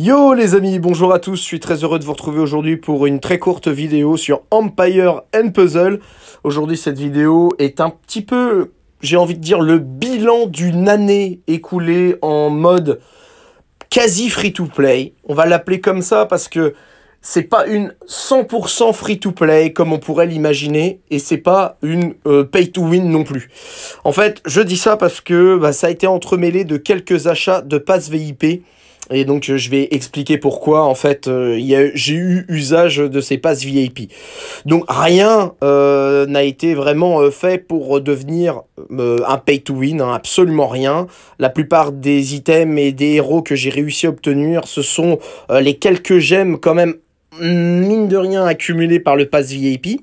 Yo les amis, bonjour à tous, je suis très heureux de vous retrouver aujourd'hui pour une très courte vidéo sur Empire and Puzzle. Aujourd'hui cette vidéo est un petit peu, j'ai envie de dire, le bilan d'une année écoulée en mode quasi free-to-play. On va l'appeler comme ça parce que c'est pas une 100% free-to-play comme on pourrait l'imaginer et c'est pas une euh, pay-to-win non plus. En fait, je dis ça parce que bah, ça a été entremêlé de quelques achats de passes VIP et donc euh, je vais expliquer pourquoi en fait euh, j'ai eu usage de ces passes VIP. Donc rien euh, n'a été vraiment fait pour devenir un pay to win, hein, absolument rien. La plupart des items et des héros que j'ai réussi à obtenir, ce sont les quelques gemmes quand même mine de rien accumulées par le pass VIP.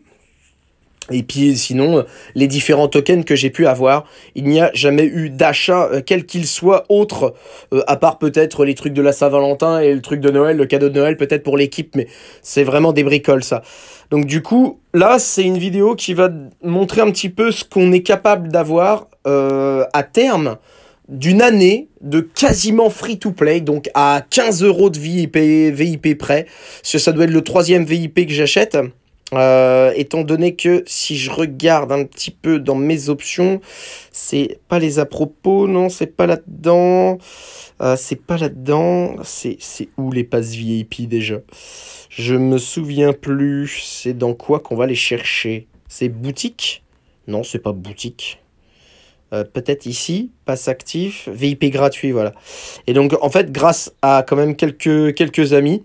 Et puis sinon, euh, les différents tokens que j'ai pu avoir, il n'y a jamais eu d'achat, euh, quel qu'il soit, autre, euh, à part peut-être les trucs de la Saint-Valentin et le truc de Noël, le cadeau de Noël peut-être pour l'équipe, mais c'est vraiment des bricoles ça. Donc du coup, là, c'est une vidéo qui va montrer un petit peu ce qu'on est capable d'avoir à terme d'une année de quasiment free-to-play, donc à 15 euros de VIP, VIP près, parce ça doit être le troisième VIP que j'achète. Euh, étant donné que si je regarde un petit peu dans mes options, c'est pas les à propos, non, c'est pas là-dedans, euh, c'est pas là-dedans, c'est où les passes VIP déjà Je me souviens plus, c'est dans quoi qu'on va les chercher C'est boutique Non, c'est pas boutique. Euh, peut-être ici, passe actif, VIP gratuit, voilà. Et donc en fait, grâce à quand même quelques, quelques amis,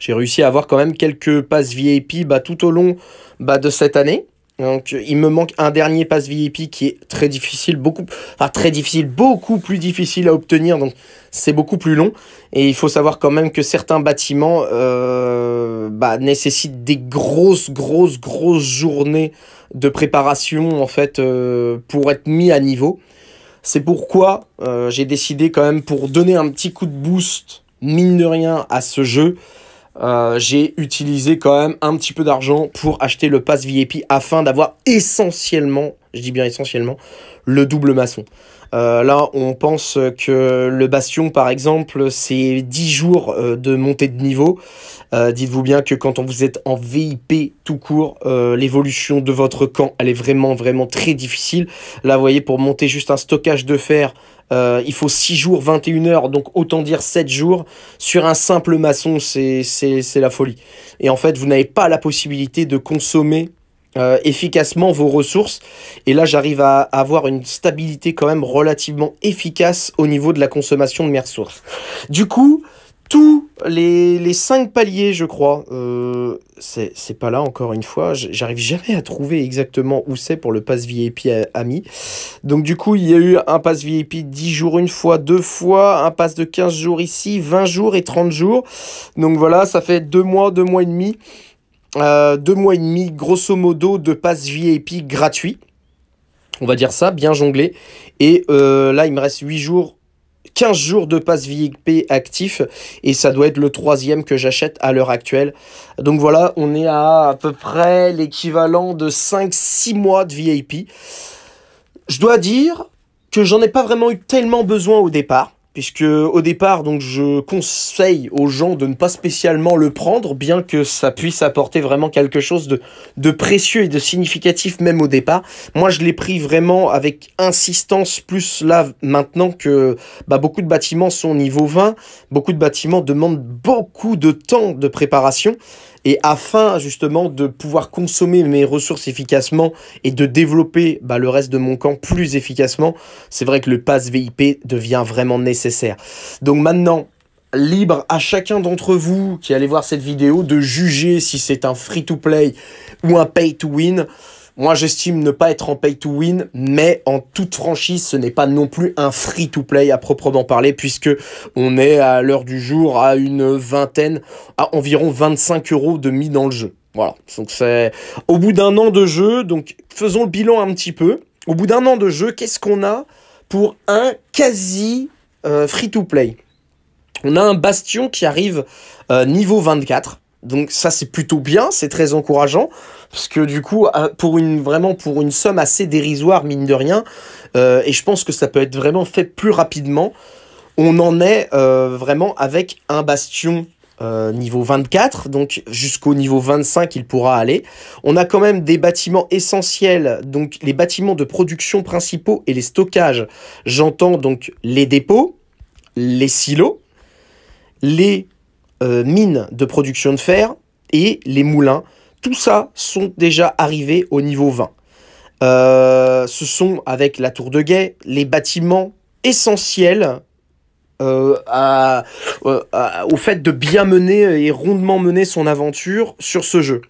j'ai réussi à avoir quand même quelques passes VIP bah, tout au long bah, de cette année. Donc il me manque un dernier pass VIP qui est très difficile, beaucoup, enfin très difficile, beaucoup plus difficile à obtenir, donc c'est beaucoup plus long. Et il faut savoir quand même que certains bâtiments euh, bah, nécessitent des grosses, grosses, grosses journées de préparation en fait euh, pour être mis à niveau. C'est pourquoi euh, j'ai décidé quand même pour donner un petit coup de boost, mine de rien, à ce jeu, euh, j'ai utilisé quand même un petit peu d'argent pour acheter le pass VIP afin d'avoir essentiellement, je dis bien essentiellement, le double maçon. Euh, là, on pense que le Bastion, par exemple, c'est 10 jours euh, de montée de niveau. Dites-vous bien que quand on vous êtes en VIP tout court, l'évolution de votre camp, elle est vraiment, vraiment très difficile. Là, vous voyez, pour monter juste un stockage de fer euh, il faut 6 jours, 21 heures, donc autant dire 7 jours. Sur un simple maçon, c'est la folie. Et en fait, vous n'avez pas la possibilité de consommer euh, efficacement vos ressources. Et là, j'arrive à, à, avoir une stabilité quand même relativement efficace au niveau de la consommation de mes ressources. Du coup, tous les, les cinq paliers, je crois. Euh, c'est pas là, encore une fois. J'arrive jamais à trouver exactement où c'est pour le pass VIP euh, ami. Donc, du coup, il y a eu un pass VIP 10 jours une fois, deux fois, un pass de 15 jours ici, 20 jours et 30 jours. Donc, voilà, ça fait deux mois, deux mois et demi. Euh, deux mois et demi, grosso modo, de pass VIP gratuit. On va dire ça, bien jonglé. Et là, il me reste 8 jours 15 jours de passe VIP actif et ça doit être le troisième que j'achète à l'heure actuelle. Donc voilà, on est à à peu près l'équivalent de 5-6 mois de VIP. Je dois dire que j'en ai pas vraiment eu tellement besoin au départ puisque au départ donc je conseille aux gens de ne pas spécialement le prendre bien que ça puisse apporter vraiment quelque chose de, de précieux et de significatif même au départ moi je l'ai pris vraiment avec insistance plus là maintenant que bah, beaucoup de bâtiments sont niveau 20 beaucoup de bâtiments demandent beaucoup de temps de préparation et afin justement de pouvoir consommer mes ressources efficacement et de développer bah, le reste de mon camp plus efficacement, c'est vrai que le pass VIP devient vraiment nécessaire. Donc maintenant, libre à chacun d'entre vous qui allez voir cette vidéo de juger si c'est un free-to-play ou un pay-to-win. Moi, j'estime ne pas être en pay to win, mais en toute franchise, ce n'est pas non plus un free to play à proprement parler, puisque on est à l'heure du jour à une vingtaine, à environ 25 euros de mis dans le jeu. Voilà. Donc c'est au bout d'un an de jeu. Donc faisons le bilan un petit peu. Au bout d'un an de jeu, qu'est-ce qu'on a pour un quasi euh, free to play On a un Bastion qui arrive euh, niveau 24. Donc ça c'est plutôt bien, c'est très encourageant parce que du coup pour une vraiment pour une somme assez dérisoire mine de rien euh, et je pense que ça peut être vraiment fait plus rapidement. On en est euh, vraiment avec un bastion euh, niveau 24, donc jusqu'au niveau 25 il pourra aller. On a quand même des bâtiments essentiels, donc les bâtiments de production principaux et les stockages. J'entends donc les dépôts, les silos, les euh, mines de production de fer et les moulins, tout ça sont déjà arrivés au niveau 20. Euh, ce sont, avec la tour de guet, les bâtiments essentiels euh, à, au fait de bien mener et rondement mener son aventure sur ce jeu.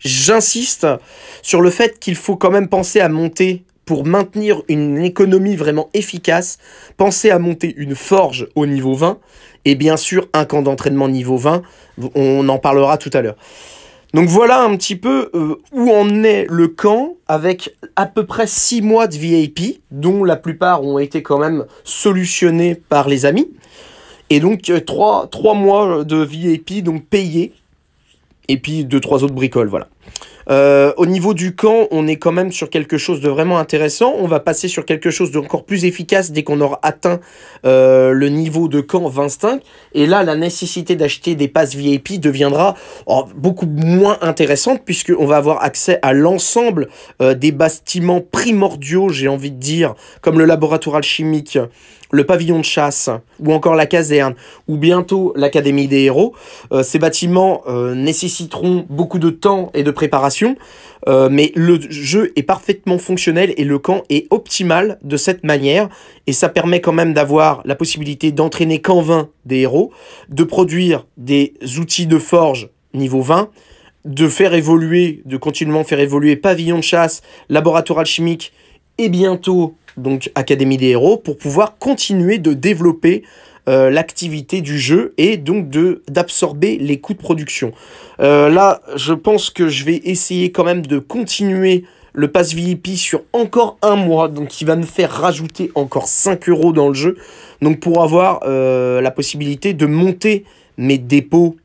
J'insiste sur le fait qu'il faut quand même penser à monter pour maintenir une économie vraiment efficace, pensez à monter une forge au niveau 20 et bien sûr un camp d'entraînement niveau 20. On en parlera tout à l'heure. Donc voilà un petit peu euh, où en est le camp avec à peu près 6 mois de VIP, dont la plupart ont été quand même solutionnés par les amis. Et donc 3, euh, 3 mois de VIP, donc payés, et puis 2-3 autres bricoles, voilà. Euh, au niveau du camp, on est quand même sur quelque chose de vraiment intéressant. On va passer sur quelque chose d'encore plus efficace dès qu'on aura atteint euh, le niveau de camp 25. Et là, la nécessité d'acheter des passes VIP deviendra oh, beaucoup moins intéressante puisqu'on va avoir accès à l'ensemble euh, des bastiments primordiaux, j'ai envie de dire, comme le laboratoire alchimique, le pavillon de chasse ou encore la caserne ou bientôt l'académie des héros, euh, ces bâtiments euh, nécessiteront beaucoup de temps et de préparation, euh, mais le jeu est parfaitement fonctionnel et le camp est optimal de cette manière et ça permet quand même d'avoir la possibilité d'entraîner camp 20 des héros, de produire des outils de forge niveau 20, de faire évoluer, de continuellement faire évoluer pavillon de chasse, laboratoire alchimique et bientôt donc Académie des Héros, pour pouvoir continuer de développer euh, l'activité du jeu et donc d'absorber les coûts de production. Euh, là, je pense que je vais essayer quand même de continuer le pass VIP sur encore un mois, donc qui va me faire rajouter encore 5 euros dans le jeu, donc pour avoir euh, la possibilité de monter mes dépôts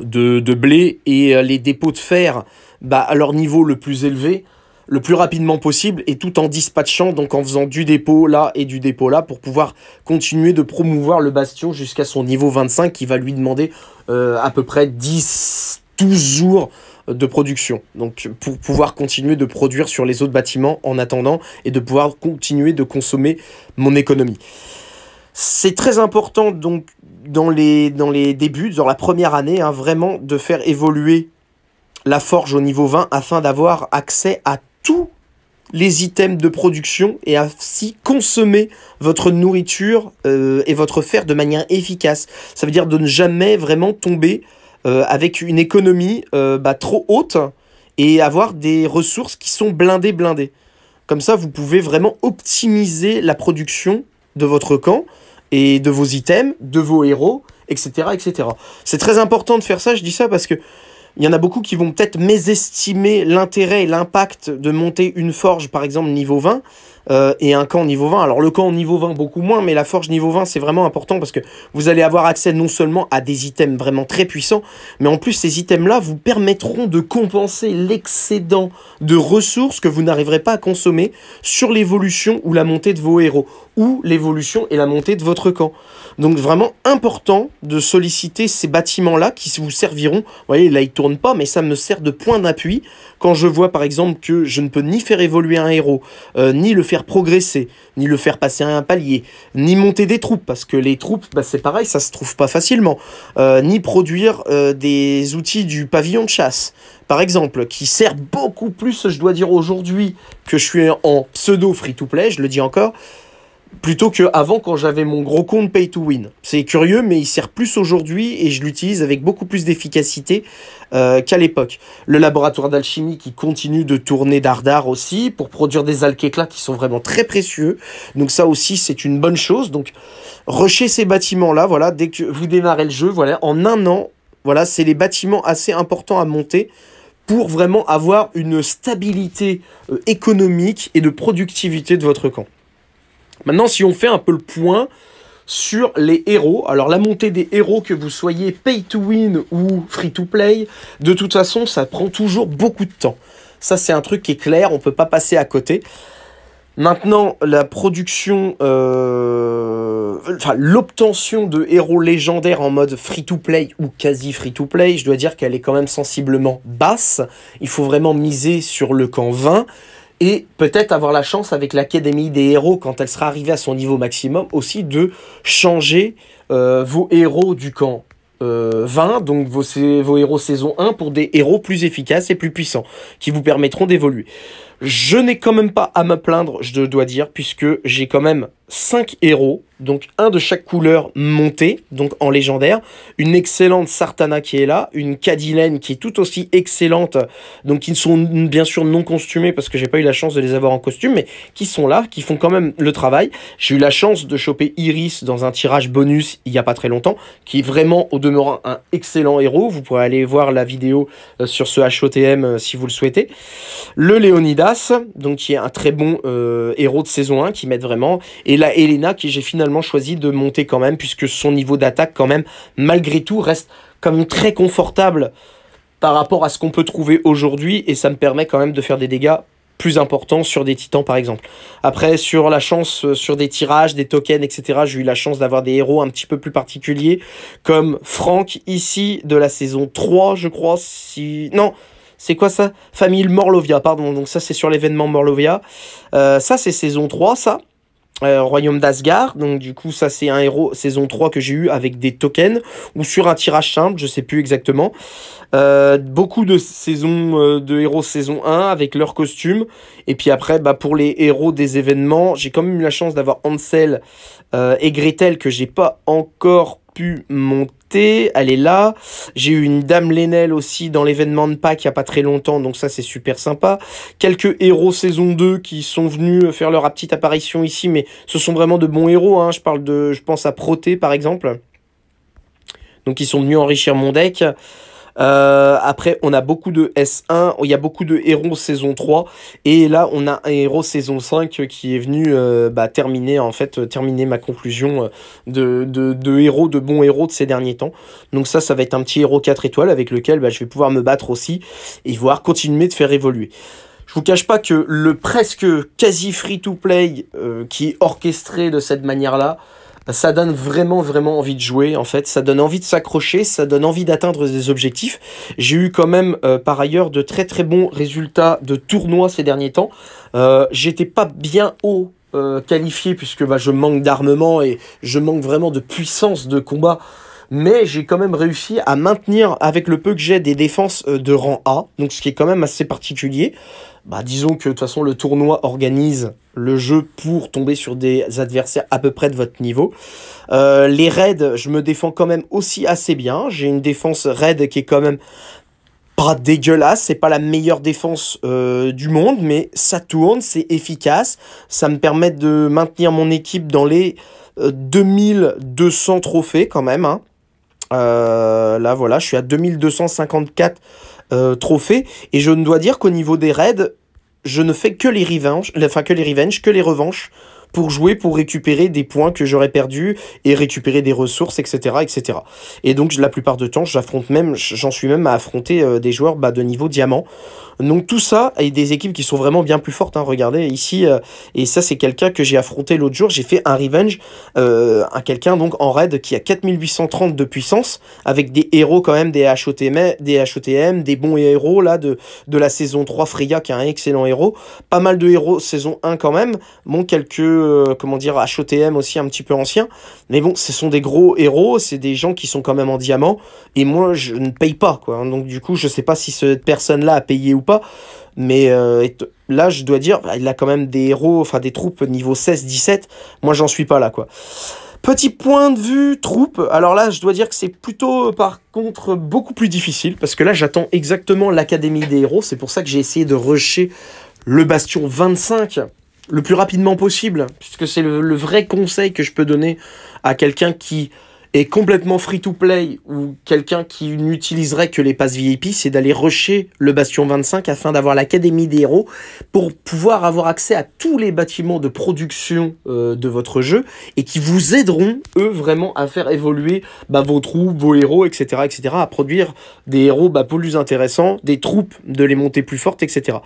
de, blé et les dépôts de fer bah, à leur niveau le plus élevé le plus rapidement possible et tout en dispatchant, donc en faisant du dépôt là et du dépôt là pour pouvoir continuer de promouvoir le Bastion jusqu'à son niveau 25 qui va lui demander euh, à peu près 10, 12 jours de production. Donc pour pouvoir continuer de produire sur les autres bâtiments en attendant et de pouvoir continuer de consommer mon économie. C'est très important donc dans les, dans les débuts, dans la première année, hein, vraiment de faire évoluer la forge au niveau 20 afin d'avoir accès à tous les items de production et ainsi consommer votre nourriture euh, et votre fer de manière efficace. Ça veut dire de ne jamais vraiment tomber euh, avec une économie euh, bah, trop haute et avoir des ressources qui sont blindées, blindées. Comme ça, vous pouvez vraiment optimiser la production de votre camp et de vos items, de vos héros, etc. etc. C'est très important de faire ça, je dis ça parce que il y en a beaucoup qui vont peut-être mésestimer l'intérêt et l'impact de monter une forge, par exemple, niveau 20, euh, et un camp niveau 20. Alors le camp niveau 20 beaucoup moins, mais la forge niveau 20 c'est vraiment important parce que vous allez avoir accès non seulement à des items vraiment très puissants, mais en plus ces items-là vous permettront de compenser l'excédent de ressources que vous n'arriverez pas à consommer sur l'évolution ou la montée de vos héros, ou l'évolution et la montée de votre camp. Donc vraiment important de solliciter ces bâtiments-là qui vous serviront. Vous voyez, là ils tournent pas, mais ça me sert de point d'appui quand je vois par exemple que je ne peux ni faire évoluer un héros, euh, ni le faire progresser, ni le faire passer à un palier, ni monter des troupes, parce que les troupes, bah, c'est pareil, ça se trouve pas facilement, euh, ni produire euh, des outils du pavillon de chasse, par exemple, qui sert beaucoup plus, je dois dire aujourd'hui, que je suis en pseudo free-to-play, je le dis encore, plutôt que avant quand j'avais mon gros compte pay to win. C'est curieux, mais il sert plus aujourd'hui et je l'utilise avec beaucoup plus d'efficacité euh, qu'à l'époque. Le laboratoire d'alchimie qui continue de tourner d'ardard aussi pour produire des alkéclats qui sont vraiment très précieux. Donc ça aussi, c'est une bonne chose. Donc rusher ces bâtiments-là, voilà, dès que vous démarrez le jeu, voilà, en un an, voilà, c'est les bâtiments assez importants à monter pour vraiment avoir une stabilité euh, économique et de productivité de votre camp. Maintenant, si on fait un peu le point sur les héros. Alors la montée des héros, que vous soyez pay to win ou free to play, de toute façon, ça prend toujours beaucoup de temps. Ça, c'est un truc qui est clair, on peut pas passer à côté. Maintenant, la production, euh, enfin l'obtention de héros légendaires en mode free-to-play ou quasi free-to-play, je dois dire qu'elle est quand même sensiblement basse. Il faut vraiment miser sur le camp 20 et peut-être avoir la chance avec l'Académie des héros, quand elle sera arrivée à son niveau maximum, aussi de changer euh, vos héros du camp. 20, euh, donc vos, vos héros saison 1 pour des héros plus efficaces et plus puissants qui vous permettront d'évoluer. Je n'ai quand même pas à me plaindre, je dois dire, puisque j'ai quand même 5 héros donc un de chaque couleur monté, donc en légendaire, une excellente Sartana qui est là, une Cadilène qui est tout aussi excellente, donc qui sont bien sûr non costumées parce que j'ai pas eu la chance de les avoir en costume, mais qui sont là, qui font quand même le travail. J'ai eu la chance de choper Iris dans un tirage bonus il y a pas très longtemps, qui est vraiment au demeurant un excellent héros. Vous pourrez aller voir la vidéo euh, sur ce HOTM euh, si vous le souhaitez. Le Leonidas donc qui est un très bon euh, héros de saison 1, qui m'aide vraiment, et la Helena qui j'ai finalement choisi de monter quand même, puisque son niveau d'attaque quand même, malgré tout, reste quand même très confortable par rapport à ce qu'on peut trouver aujourd'hui, et ça me permet quand même de faire des dégâts plus importants sur des titans par exemple. Après sur la chance euh, sur des tirages, des tokens, etc. J'ai eu la chance d'avoir des héros un petit peu plus particuliers comme Frank ici de la saison 3 je crois si... Non, c'est quoi ça Famille Morlovia, pardon. Donc ça, c'est sur l'événement Morlovia. Euh, ça, c'est saison 3, ça. Euh, Royaume d'Asgard. Donc du coup ça c'est un héros saison 3 que j'ai eu avec des tokens ou sur un tirage simple, je sais plus exactement. Euh, beaucoup de saisons euh, de héros saison 1 avec leurs costumes. Et puis après bah, pour les héros des événements, j'ai quand même eu la chance d'avoir Ansel et Gretel que j'ai pas encore pu monter elle est là. J'ai eu une Dame Lénel aussi dans l'événement de Pâques il n'y a pas très longtemps, donc ça c'est super sympa. Quelques héros saison 2 qui sont venus euh, faire leur petite apparition ici, mais ce sont vraiment de bons héros. Hein. Je parle de, je pense à Proté par exemple. Donc ils sont venus enrichir mon deck. Euh, après, on a beaucoup de S1, il y a beaucoup de héros saison 3. Et là, on a un héros saison 5 qui est venu euh, bah, terminer, en fait, euh, terminer ma conclusion de, de, héros, de bons héros de ces derniers temps. Donc ça, ça va être un petit héros 4 étoiles avec lequel bah, je vais pouvoir me battre aussi et voir continuer de faire évoluer. Je vous cache pas que le presque quasi free-to-play qui est orchestré de cette manière-là, ça donne vraiment vraiment envie de jouer en fait, ça donne envie de s'accrocher, ça donne envie d'atteindre des objectifs. J'ai eu quand même euh, par ailleurs de très très bons résultats de tournois ces derniers temps. Euh, j'étais pas bien haut euh, qualifié puisque bah, je manque d'armement et je manque vraiment de puissance de combat mais j'ai quand même réussi à maintenir avec le peu que j'ai des défenses euh, de rang A, donc ce qui est quand même assez particulier. Bah, disons que de toute façon le tournoi organise le jeu pour tomber sur des adversaires à peu près de votre niveau. Euh, les raids, je me défends quand même aussi assez bien. J'ai une défense raid qui est quand même pas dégueulasse, c'est pas la meilleure défense euh, du monde, mais ça tourne, c'est efficace, ça me permet de maintenir mon équipe dans les 2200 trophées quand même. Hein. Euh, là voilà, je suis à 2254 euh, trophées et je ne dois dire qu'au niveau des raids, je ne fais que les revanches, enfin que les revanches, que les revanches pour jouer, pour récupérer des points que j'aurais perdus et récupérer des ressources, etc., etc. Et donc la plupart du temps, j'affronte même, j'en suis même à affronter euh, des joueurs bah, de niveau diamant. Donc tout ça et des équipes qui sont vraiment bien plus fortes. Hein, regardez ici, euh, et ça c'est quelqu'un que j'ai affronté l'autre jour. J'ai fait un revenge, euh, un quelqu'un donc en raid qui a 4830 de puissance avec des héros quand même, des HOTM, des des bons héros là de de la saison 3 Freya qui est un excellent héros, pas mal de héros saison 1 quand même. mon quelques euh, comment dire, HOTM aussi un petit peu ancien. Mais bon, ce sont des gros héros, c'est des gens qui sont quand même en diamant. Et moi, je ne paye pas, quoi. Donc du coup, je sais pas si cette personne-là a payé ou pas. Mais euh, là, je dois dire, bah, il a quand même des héros, enfin des troupes niveau 16-17. Moi, j'en suis pas là, quoi. Petit point de vue troupe. Alors là, je dois dire que c'est plutôt, euh, par contre, beaucoup plus difficile parce que là, j'attends exactement l'académie des héros. C'est pour ça que j'ai essayé de rusher le bastion 25 le plus rapidement possible, puisque c'est le, vrai conseil que je peux donner à quelqu'un qui complètement free-to-play ou quelqu'un qui n'utiliserait que les passes VIP, c'est d'aller rusher le Bastion 25 afin d'avoir l'Académie des héros pour pouvoir avoir accès à tous les bâtiments de production euh, de votre jeu et qui vous aideront, eux, vraiment à faire évoluer bah, vos troupes, vos héros, etc., etc., à produire des héros bah, plus intéressants, des troupes, de les monter plus fortes, etc.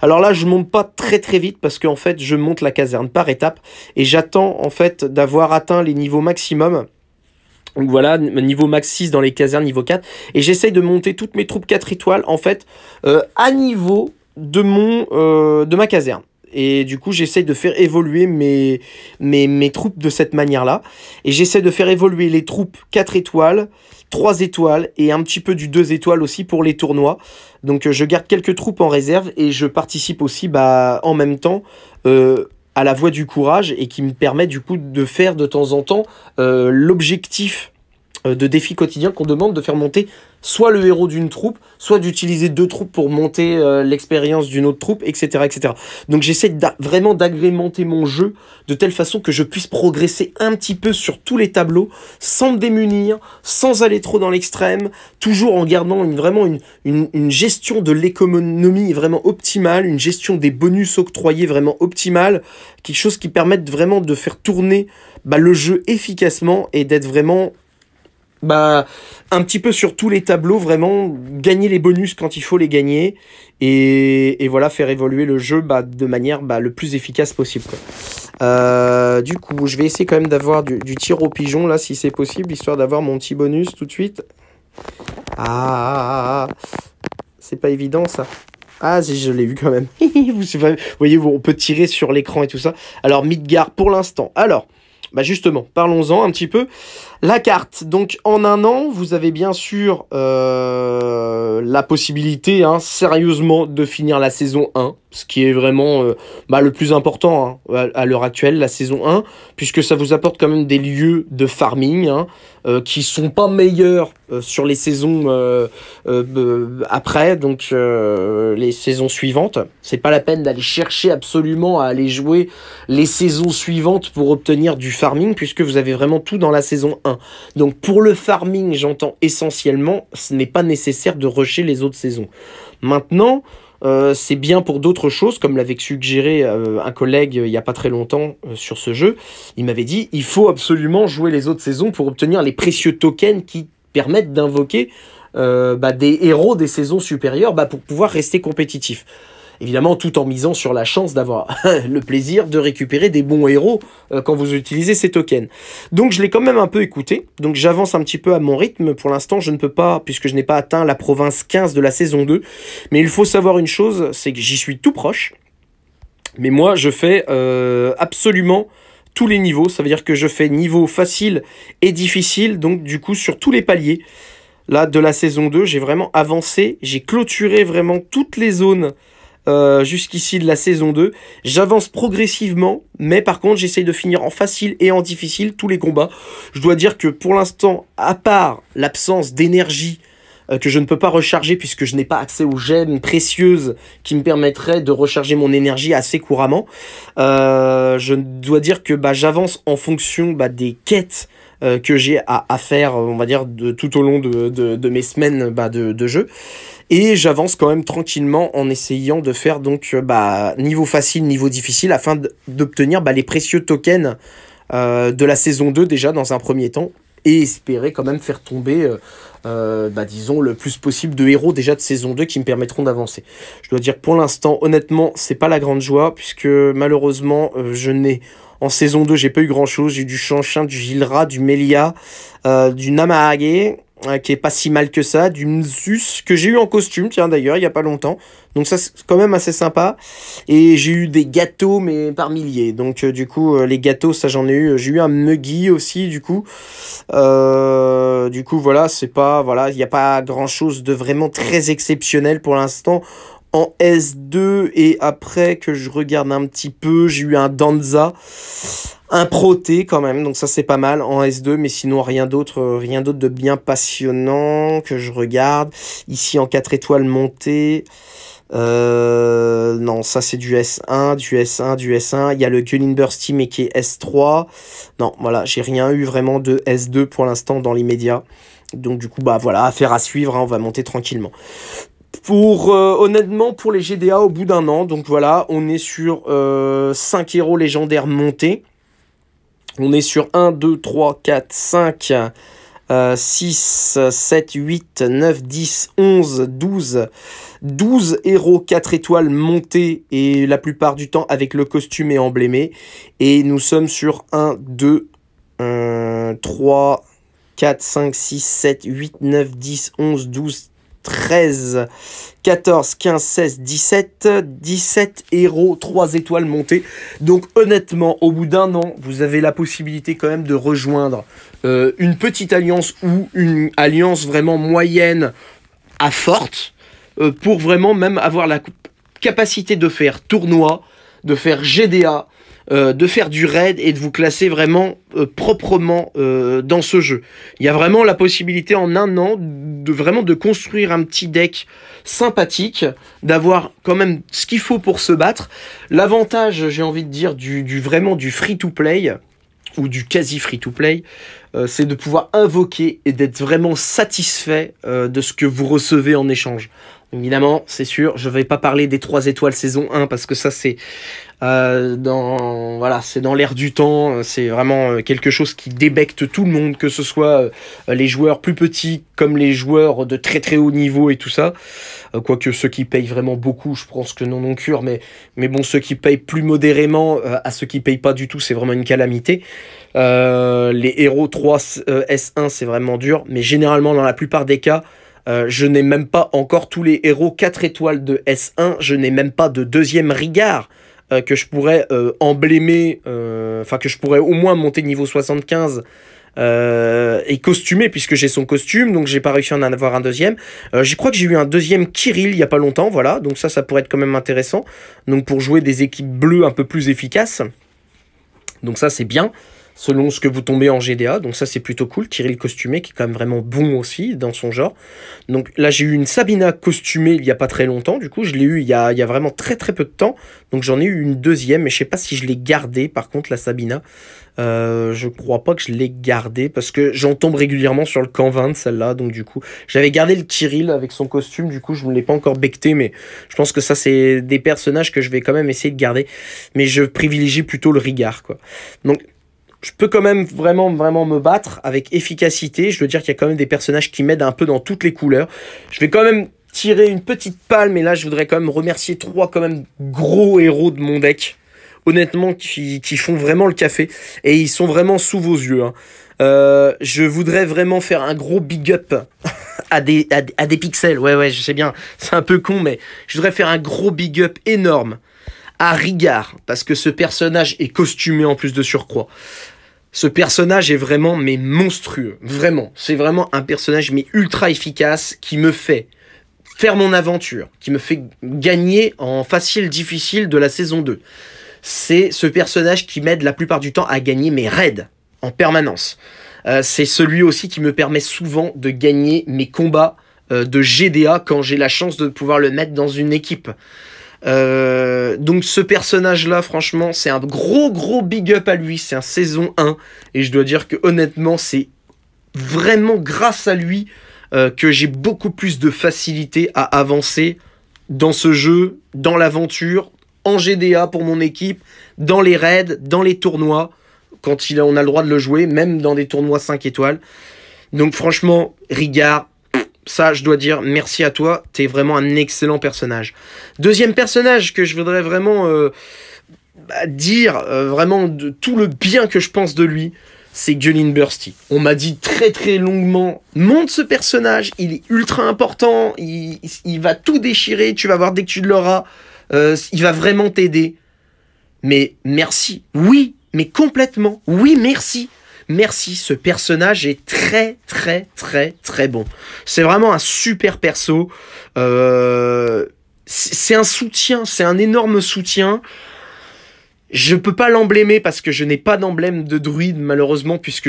Alors là, je monte pas très très vite parce qu'en fait, je monte la caserne par étape et j'attends en fait d'avoir atteint les niveaux maximum donc voilà, niveau max 6 dans les casernes, niveau 4. Et j'essaye de monter toutes mes troupes 4 étoiles, en fait, euh, à niveau de, mon, euh, de ma caserne. Et du coup, j'essaye de faire évoluer mes, mes, mes troupes de cette manière-là. Et j'essaie de faire évoluer les troupes 4 étoiles, 3 étoiles et un petit peu du 2 étoiles aussi pour les tournois. Donc euh, je garde quelques troupes en réserve et je participe aussi bah, en même temps à la voix du courage et qui me permet du coup de faire de temps en temps euh, l'objectif euh, de défis quotidiens qu'on demande de faire monter soit le héros d'une troupe, soit d'utiliser deux troupes pour monter euh, l'expérience d'une autre troupe, etc. etc. Donc j'essaie vraiment d'agrémenter mon jeu de telle façon que je puisse progresser un petit peu sur tous les tableaux, sans me démunir, sans aller trop dans l'extrême, toujours en gardant une, vraiment une, une, gestion de l'économie vraiment optimale, une gestion des bonus octroyés vraiment optimale, quelque chose qui permette vraiment de faire tourner bah, le jeu efficacement et d'être vraiment bah, un petit peu sur tous les tableaux, vraiment gagner les bonus quand il faut les gagner et, et voilà faire évoluer le jeu bah, de manière bah, le plus efficace possible. Euh, du coup, je vais essayer quand même d'avoir du, tir au pigeon là si c'est possible, histoire d'avoir mon petit bonus tout de suite. Ah, ah, ah, ah c'est pas évident ça. Ah, je l'ai vu quand même. vous voyez, on peut tirer sur l'écran et tout ça. Alors, Midgar pour l'instant. Alors, bah justement, parlons-en un petit peu. La carte, donc en un an, vous avez bien sûr euh, la possibilité, hein, sérieusement, de finir la saison 1, ce qui est vraiment euh, bah, le plus important hein, à, l'heure actuelle, la saison 1, puisque ça vous apporte quand même des lieux de farming. Hein. Euh, qui sont pas meilleurs euh, sur les saisons euh, après, donc les saisons suivantes. C'est pas la peine d'aller chercher absolument à aller jouer les saisons suivantes pour obtenir du farming, puisque vous avez vraiment tout dans la saison 1. Donc pour le farming, j'entends essentiellement, ce n'est pas nécessaire de rusher les autres saisons. Maintenant, euh, c'est bien pour d'autres choses, comme l'avait suggéré euh, un collègue euh, il n'y a pas très longtemps sur ce jeu. Il m'avait dit il faut absolument jouer les autres saisons pour obtenir les précieux tokens qui permettent d'invoquer bah, des héros des saisons supérieures bah, pour pouvoir rester compétitif. Évidemment, tout en misant sur la chance d'avoir le plaisir de récupérer des bons héros euh, quand vous utilisez ces tokens. Donc je l'ai quand même un peu écouté. Donc j'avance un petit peu à mon rythme. Pour l'instant, je ne peux pas, puisque je n'ai pas atteint la province 15 de la saison 2. Mais il faut savoir une chose, c'est que j'y suis tout proche. Mais moi, je fais euh, absolument tous les niveaux. Ça veut dire que je fais niveau facile et difficile, donc du coup sur tous les paliers. Là, de la saison 2, j'ai vraiment avancé, j'ai clôturé vraiment toutes les zones euh, jusqu'ici de la saison 2. J'avance progressivement, mais par contre j'essaye de finir en facile et en difficile tous les combats. Je dois dire que pour l'instant, à part l'absence d'énergie euh, que je ne peux pas recharger puisque je n'ai pas accès aux gemmes précieuses qui me permettraient de recharger mon énergie assez couramment. Euh, je dois dire que bah, j'avance en fonction bah, des quêtes euh, que j'ai à, faire, on va dire, de, tout au long de, mes semaines bah, de, jeu. Et j'avance quand même tranquillement en essayant de faire donc bah, niveau facile, niveau difficile, afin d'obtenir bah, les précieux tokens de la saison 2 déjà dans un premier temps et espérer quand même faire tomber euh, bah, disons, le plus possible de héros déjà de saison 2 qui me permettront d'avancer. Je dois dire pour l'instant, honnêtement, c'est pas la grande joie, puisque malheureusement, euh, je n'ai. En saison 2, j'ai pas eu grand chose. J'ai eu du chanchin du Gilra, du Melia, euh, du Namahage Hein, qui est pas si mal que ça, du Mzus que j'ai eu en costume, tiens d'ailleurs, il n'y a pas longtemps. Donc ça, c'est quand même assez sympa. Et j'ai eu des gâteaux, mais par milliers. Donc euh, du coup, euh, les gâteaux, ça j'en ai eu. J'ai eu un Muggy aussi, du coup. Euh, du coup, voilà, c'est pas... Voilà, il n'y a pas grand-chose de vraiment très exceptionnel pour l'instant en S2 et après que je regarde un petit peu, j'ai eu un Danza, un Proté quand même, donc ça c'est pas mal en S2, mais sinon rien d'autre, euh, rien d'autre de bien passionnant que je regarde. Ici en 4 étoiles montées Euh, non, ça c'est du S1, du S1, du S1. Il y a le Gullin Burst mais qui est S3. Non, voilà, j'ai rien eu vraiment de S2 pour l'instant dans l'immédiat. Donc du coup, bah voilà, affaire à suivre, hein, on va monter tranquillement pour euh, honnêtement pour les GDA au bout d'un an, donc voilà, on est sur 5 euh, héros légendaires montés. On est sur 1, 2, 3, 4, 5, 6, 7, 8, 9, 10, 11, 12. 12 héros 4 étoiles montés et la plupart du temps avec le costume et emblémé. Et nous sommes sur 1, 2, 3, 4, 5, 6, 7, 8, 9, 10, 11, 12, 13, 14, 15, 16, 17, 17 héros, 3 étoiles montées. Donc honnêtement, au bout d'un an, vous avez la possibilité quand même de rejoindre euh, une petite alliance ou une alliance vraiment moyenne à forte euh, pour vraiment même avoir la capacité de faire tournoi, de faire GDA, euh, de faire du raid et de vous classer vraiment euh, proprement euh, dans ce jeu. Il y a vraiment la possibilité en un an de vraiment de construire un petit deck sympathique, d'avoir quand même ce qu'il faut pour se battre. L'avantage, j'ai envie de dire, du, vraiment du free-to-play, ou du quasi free to play, c'est de pouvoir invoquer et d'être vraiment satisfait de ce que vous recevez en échange. Évidemment, c'est sûr, je vais pas parler des 3 étoiles saison 1 parce que ça c'est euh, dans voilà, c'est dans l'air du temps, euh, c'est vraiment euh, quelque chose qui débecte tout le monde que ce soit les joueurs plus petits comme les joueurs de très très haut niveau et tout ça. Quoique ceux qui payent vraiment beaucoup, je pense que non non cure mais mais bon ceux qui payent plus modérément à ceux qui payent pas du tout, c'est vraiment une calamité. les héros 3 S1 c'est vraiment dur, mais généralement dans la plupart des cas euh, je n'ai même pas encore tous les héros 4 étoiles de S1, je n'ai même pas de deuxième Rigard euh, que je pourrais euh, emblémer, enfin que je pourrais au moins monter niveau 75 et costumer puisque j'ai son costume, donc j'ai pas réussi à en avoir un deuxième. je crois que j'ai eu un deuxième Kirill il n'y a pas longtemps, voilà, donc ça ça pourrait être quand même intéressant, donc pour jouer des équipes bleues un peu plus efficaces. Donc ça c'est bien selon ce que vous tombez en GDA. Donc ça c'est plutôt cool. Kirill costumé qui est quand même vraiment bon aussi dans son genre. Donc là j'ai eu une Sabina costumée il y a pas très longtemps. Du coup je l'ai eu il y, a, il y a vraiment très très peu de temps. Donc j'en ai eu une deuxième mais je sais pas si je l'ai gardée par contre la Sabina. Euh, je crois pas que je l'ai gardée parce que j'en tombe régulièrement sur le camp 20 celle-là. Donc du coup j'avais gardé le Kirill avec son costume. Du coup je ne l'ai pas encore becté mais je pense que ça c'est des personnages que je vais quand même essayer de garder. Mais je privilégie plutôt le Rigard quoi. Donc je peux quand même vraiment, vraiment me battre avec efficacité. Je veux dire qu'il y a quand même des personnages qui m'aident un peu dans toutes les couleurs. Je vais quand même tirer une petite palme, et là, je voudrais quand même remercier trois quand même gros héros de mon deck. Honnêtement, qui, font vraiment le café. Et ils sont vraiment sous vos yeux. Hein. Euh, je voudrais vraiment faire un gros big up à des, à des pixels. Ouais, ouais, je sais bien, c'est un peu con, mais je voudrais faire un gros big up énorme à Rigard, parce que ce personnage est costumé en plus de surcroît. Ce personnage est vraiment mais monstrueux, vraiment. C'est vraiment un personnage mais ultra efficace qui me fait faire mon aventure, qui me fait gagner en facile difficile de la saison 2. C'est ce personnage qui m'aide la plupart du temps à gagner mes raids en permanence. Euh, c'est celui aussi qui me permet souvent de gagner mes combats euh, de GDA quand j'ai la chance de pouvoir le mettre dans une équipe. Euh, donc ce personnage-là, franchement, c'est un gros gros big up à lui. C'est un saison 1. Et je dois dire que honnêtement, c'est vraiment grâce à lui euh, que j'ai beaucoup plus de facilité à avancer dans ce jeu, dans l'aventure, en GDA pour mon équipe, dans les raids, dans les tournois, quand il on a le droit de le jouer, même dans des tournois 5 étoiles. Donc franchement, Rigard, ça, je dois dire merci à toi, t'es vraiment un excellent personnage. Deuxième personnage que je voudrais vraiment euh, bah, dire, euh, vraiment de tout le bien que je pense de lui, c'est Gullin Bursty. On m'a dit très très longuement, monte ce personnage, il est ultra important, il, va tout déchirer, tu vas voir dès que tu l'auras, euh, il va vraiment t'aider. Mais merci, oui, mais complètement, oui merci merci, ce personnage est très très très très bon. C'est vraiment un super perso. Euh, c'est un soutien, c'est un énorme soutien je peux pas l'emblémer parce que je n'ai pas d'emblème de druide, malheureusement, puisque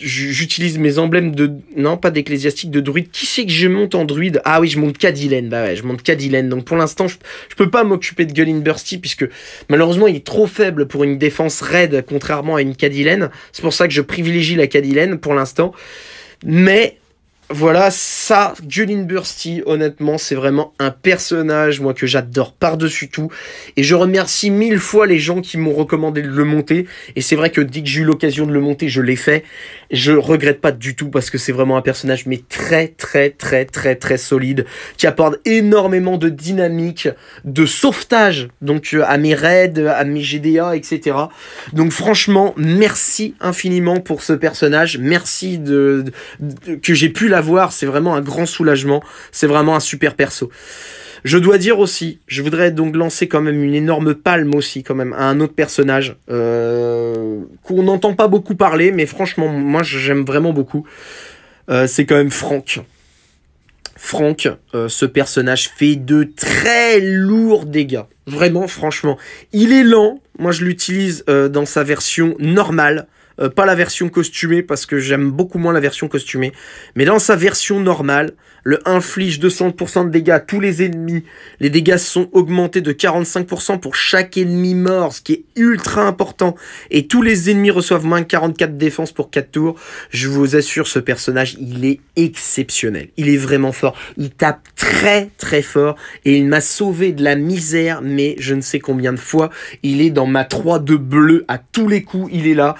j'utilise mes emblèmes de, non, pas d'ecclésiastique, de druide. Qui c'est que je monte en druide? Ah oui, je monte Cadilen Bah ouais, je monte Cadillen. Donc pour l'instant, je, ne peux pas m'occuper de Gullin Bursty puisque malheureusement, il est trop faible pour une défense raide, contrairement à une Cadillen. C'est pour ça que je privilégie la Cadillen, pour l'instant. Mais voilà, ça, Julian Bursty, honnêtement, c'est vraiment un personnage, moi, que j'adore par-dessus tout. Et je remercie mille fois les gens qui m'ont recommandé de le monter. Et c'est vrai que dès que j'ai eu l'occasion de le monter, je l'ai fait. Je regrette pas du tout parce que c'est vraiment un personnage, mais très, très, très, très, très solide, qui apporte énormément de dynamique, de sauvetage, donc, euh, à mes raids, à mes GDA, etc. Donc, franchement, merci infiniment pour ce personnage. Merci que j'ai pu la c'est vraiment un grand soulagement, c'est vraiment un super perso. Je dois dire aussi, je voudrais donc lancer quand même une énorme palme aussi quand même à un autre personnage euh, qu'on n'entend pas beaucoup parler, mais franchement moi j'aime vraiment beaucoup. Euh, c'est quand même Franck. Franck, euh, ce personnage fait de très lourds dégâts. Vraiment, franchement. Il est lent. Moi, je l'utilise dans sa version normale. Euh, pas la version costumée, parce que j'aime beaucoup moins la version costumée. Mais dans sa version normale, le inflige 200% de dégâts à tous les ennemis. Les dégâts sont augmentés de 45% pour chaque ennemi mort, ce qui est ultra important. Et tous les ennemis reçoivent moins de 44 défense pour 4 tours. Je vous assure, ce personnage, il est exceptionnel. Il est vraiment fort. Il tape très très fort et il m'a sauvé de la misère, mais je ne sais combien de fois. Il est dans ma 3 de bleu à tous les coups, il est là.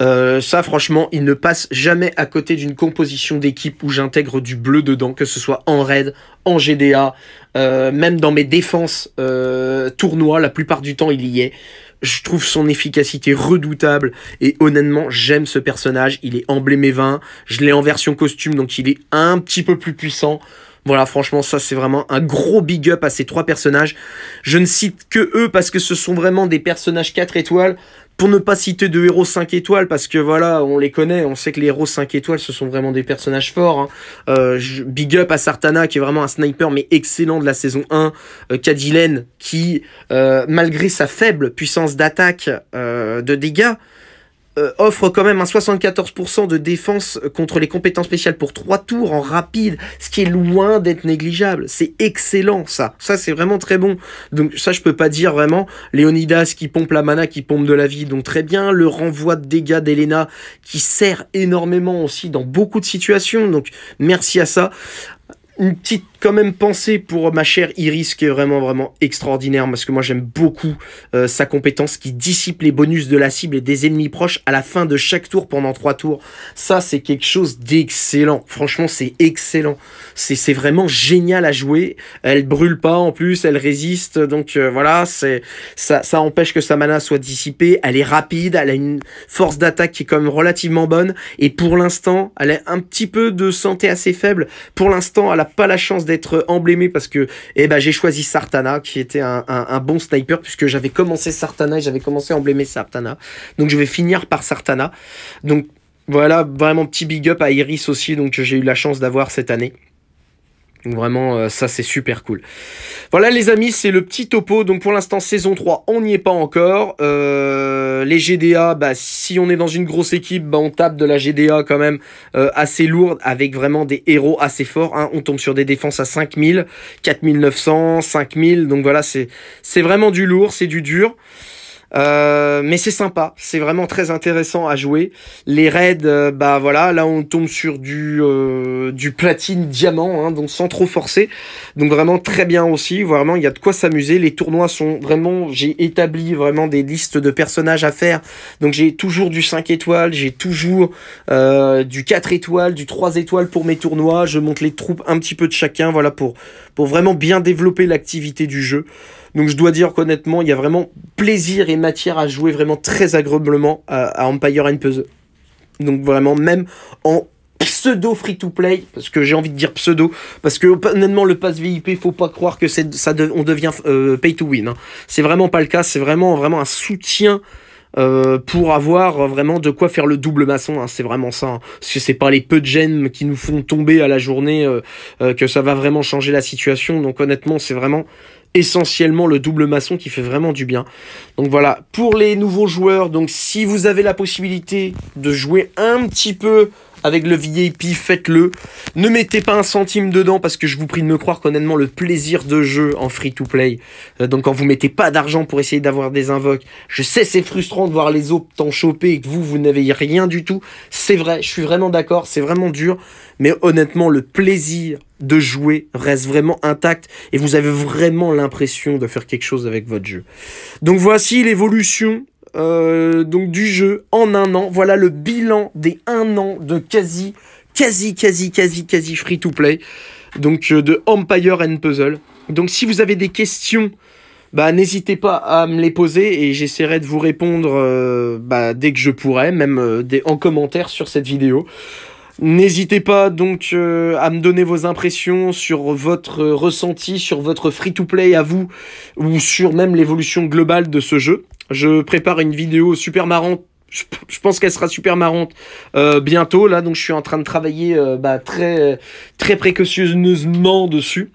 Euh, ça, franchement, il ne passe jamais à côté d'une composition d'équipe où j'intègre du bleu dedans que ce soit en raid, en GDA, euh, même dans mes défenses euh, tournois, la plupart du temps il y est. Je trouve son efficacité redoutable et honnêtement j'aime ce personnage. Il est emblémé 20, je l'ai en version costume donc il est un petit peu plus puissant. Voilà, franchement, ça c'est vraiment un gros big up à ces trois personnages. Je ne cite que eux parce que ce sont vraiment des personnages 4 étoiles pour ne pas citer de héros 5 étoiles, parce que voilà, on les connaît, on sait que les héros 5 étoiles, ce sont vraiment des personnages forts. Hein. Euh, big up à Sartana, qui est vraiment un sniper, mais excellent de la saison 1. Euh, qui, euh, malgré sa faible puissance d'attaque euh, de dégâts, euh, offre quand même un 74% de défense contre les compétences spéciales pour 3 tours en rapide, ce qui est loin d'être négligeable. C'est excellent ça. Ça c'est vraiment très bon. Donc ça je peux pas dire vraiment. Léonidas qui pompe la mana, qui pompe de la vie, donc très bien. Le renvoi de dégâts d'Elena qui sert énormément aussi dans beaucoup de situations. Donc merci à ça. Une petite quand même penser pour ma chère Iris qui est vraiment vraiment extraordinaire parce que moi j'aime beaucoup euh, sa compétence qui dissipe les bonus de la cible et des ennemis proches à la fin de chaque tour pendant trois tours. Ça c'est quelque chose d'excellent. Franchement c'est excellent. C'est vraiment génial à jouer. Elle brûle pas en plus, elle résiste donc euh, voilà c'est ça ça empêche que sa mana soit dissipée. Elle est rapide, elle a une force d'attaque qui est quand même relativement bonne et pour l'instant elle a un petit peu de santé assez faible. Pour l'instant elle a pas la chance d'être emblémé parce que eh ben, j'ai choisi Sartana, qui était un, un bon sniper, puisque j'avais commencé Sartana et j'avais commencé à emblémer Sartana. Donc je vais finir par Sartana. Donc voilà, vraiment petit big up à Iris aussi, donc j'ai eu la chance d'avoir cette année. Donc vraiment, euh, ça c'est super cool. Voilà les amis, c'est le petit topo. Donc pour l'instant, saison 3, on n'y est pas encore. Euh, les GDA, bah, si on est dans une grosse équipe, bah, on tape de la GDA quand même euh, assez lourde avec vraiment des héros assez forts. Hein. On tombe sur des défenses à 5000, 4900, 5000. Donc voilà, c'est vraiment du lourd, c'est du dur. Euh, mais c'est sympa, c'est vraiment très intéressant à jouer. Les raids, euh, bah voilà, là on tombe sur du euh, du platine diamant, hein, donc sans trop forcer, donc vraiment très bien aussi. Vraiment, il y a de quoi s'amuser. Les tournois sont vraiment, j'ai établi vraiment des listes de personnages à faire, donc j'ai toujours du 5 étoiles, j'ai toujours du 4 étoiles, du 3 étoiles pour mes tournois. Je monte les troupes un petit peu de chacun, voilà pour pour vraiment bien développer l'activité du jeu. Donc je dois dire qu'honnêtement, il y a vraiment plaisir et matière à jouer vraiment très agréablement à, Empire and Puzzle. Donc vraiment, même en pseudo free to play parce que j'ai envie de dire pseudo parce que honnêtement le pass VIP faut pas croire que c'est ça on devient euh, pay to win hein. c'est vraiment pas le cas c'est vraiment vraiment un soutien euh, pour avoir vraiment de quoi faire le double maçon, hein. c'est vraiment ça. Hein. c'est pas les peu de gemmes qui nous font tomber à la journée euh, que ça va vraiment changer la situation. Donc honnêtement, c'est vraiment essentiellement le double maçon qui fait vraiment du bien. Donc voilà, pour les nouveaux joueurs, donc si vous avez la possibilité de jouer un petit peu avec le VIP, faites-le. Ne mettez pas un centime dedans parce que je vous prie de me croire qu'honnêtement le plaisir de jeu en free to play, euh, donc quand vous mettez pas d'argent pour essayer d'avoir des invoques, je sais c'est frustrant de voir les autres t'en choper et que vous, vous n'avez rien du tout. C'est vrai, je suis vraiment d'accord, c'est vraiment dur, mais honnêtement le plaisir de jouer reste vraiment intact et vous avez vraiment l'impression de faire quelque chose avec votre jeu. Donc voici l'évolution euh, du jeu en un an. Voilà le bilan des un an de quasi, quasi, quasi, quasi, quasi free to play. Donc euh, de Empire and Puzzle. Donc si vous avez des questions, bah, n'hésitez pas à me les poser et j'essaierai de vous répondre euh, bah, dès que je pourrai, même euh, des, en commentaire sur cette vidéo. N'hésitez pas donc à me donner vos impressions sur votre ressenti, sur votre free-to-play à vous, ou sur même l'évolution globale de ce jeu. Je prépare une vidéo super marrante je, pense qu'elle sera super marrante euh, bientôt là donc je suis en train de travailler euh, bah, très très précautionneusement dessus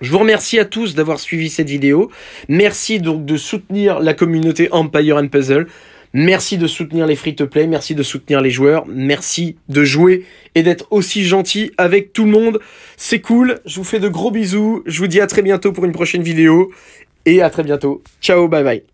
je vous remercie à tous d'avoir suivi cette vidéo merci donc de soutenir la communauté Empire and Puzzle Merci de soutenir les free to play, merci de soutenir les joueurs, merci de jouer et d'être aussi gentil avec tout le monde. C'est cool, je vous fais de gros bisous, je vous dis à très bientôt pour une prochaine vidéo et à très bientôt. Ciao, bye bye.